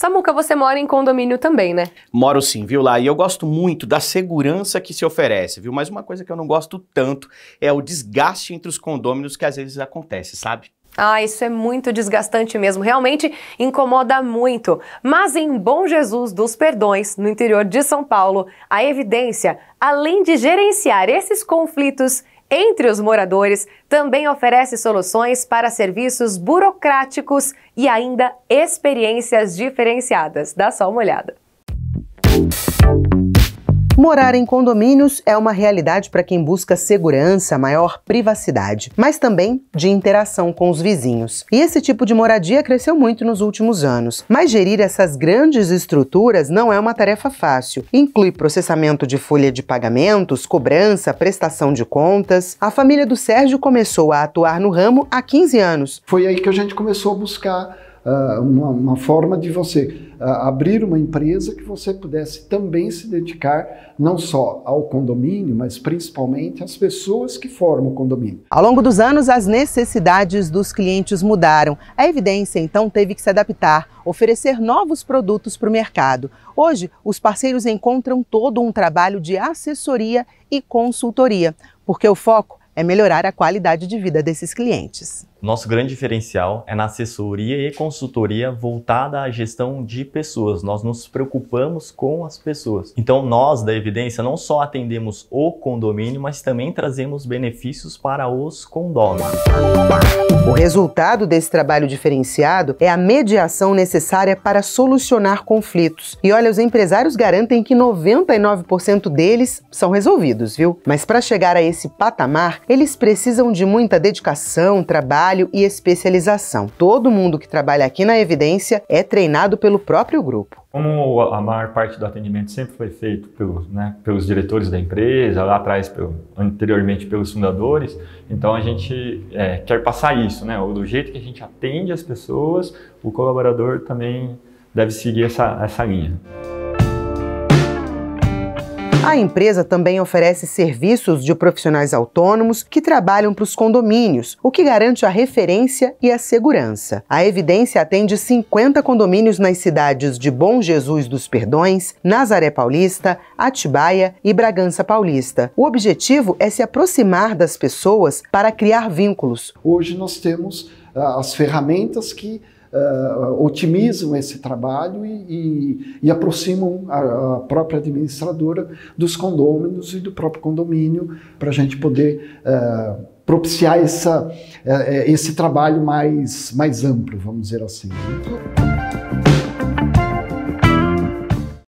Samuca, você mora em condomínio também, né? Moro sim, viu lá? E eu gosto muito da segurança que se oferece, viu? Mas uma coisa que eu não gosto tanto é o desgaste entre os condôminos que às vezes acontece, sabe? Ah, isso é muito desgastante mesmo, realmente incomoda muito. Mas em Bom Jesus dos Perdões, no interior de São Paulo, a evidência, além de gerenciar esses conflitos entre os moradores, também oferece soluções para serviços burocráticos e ainda experiências diferenciadas. Dá só uma olhada. Morar em condomínios é uma realidade para quem busca segurança, maior privacidade, mas também de interação com os vizinhos. E esse tipo de moradia cresceu muito nos últimos anos. Mas gerir essas grandes estruturas não é uma tarefa fácil. Inclui processamento de folha de pagamentos, cobrança, prestação de contas. A família do Sérgio começou a atuar no ramo há 15 anos. Foi aí que a gente começou a buscar uh, uma, uma, forma de você uh, abrir uma empresa que você pudesse também se dedicar não só ao condomínio, mas principalmente às pessoas que formam o condomínio. Ao longo dos anos, as necessidades dos clientes mudaram. A evidência, então, teve que se adaptar, oferecer novos produtos para o mercado. Hoje, os parceiros encontram todo um trabalho de assessoria e consultoria, porque o foco é melhorar a qualidade de vida desses clientes. Nosso grande diferencial é na assessoria e consultoria voltada à gestão de pessoas. Nós nos preocupamos com as pessoas. Então, nós da Evidência não só atendemos o condomínio, mas também trazemos benefícios para os condôminos. O resultado desse trabalho diferenciado é a mediação necessária para solucionar conflitos. E olha, os empresários garantem que 99% deles são resolvidos, viu? Mas para chegar a esse patamar, eles precisam de muita dedicação, trabalho trabalho e especialização. Todo mundo que trabalha aqui na Evidência é treinado pelo próprio grupo. Como a maior parte do atendimento sempre foi feito pelos, né, pelos diretores da empresa, lá atrás, pelo, anteriormente pelos fundadores, então a gente é, quer passar isso, né? Do jeito que a gente atende as pessoas, o colaborador também deve seguir essa, essa linha. A empresa também oferece serviços de profissionais autônomos que trabalham para os condomínios, o que garante a referência e a segurança. A Evidência atende 50 condomínios nas cidades de Bom Jesus dos Perdões, Nazaré Paulista, Atibaia e Bragança Paulista. O objetivo é se aproximar das pessoas para criar vínculos. Hoje nós temos ah, as ferramentas que uh, otimizam esse trabalho e, e, e aproximam a, a, própria administradora dos condôminos e do próprio condomínio para a gente poder uh, propiciar essa, uh, esse trabalho mais, mais amplo, vamos dizer assim. Né?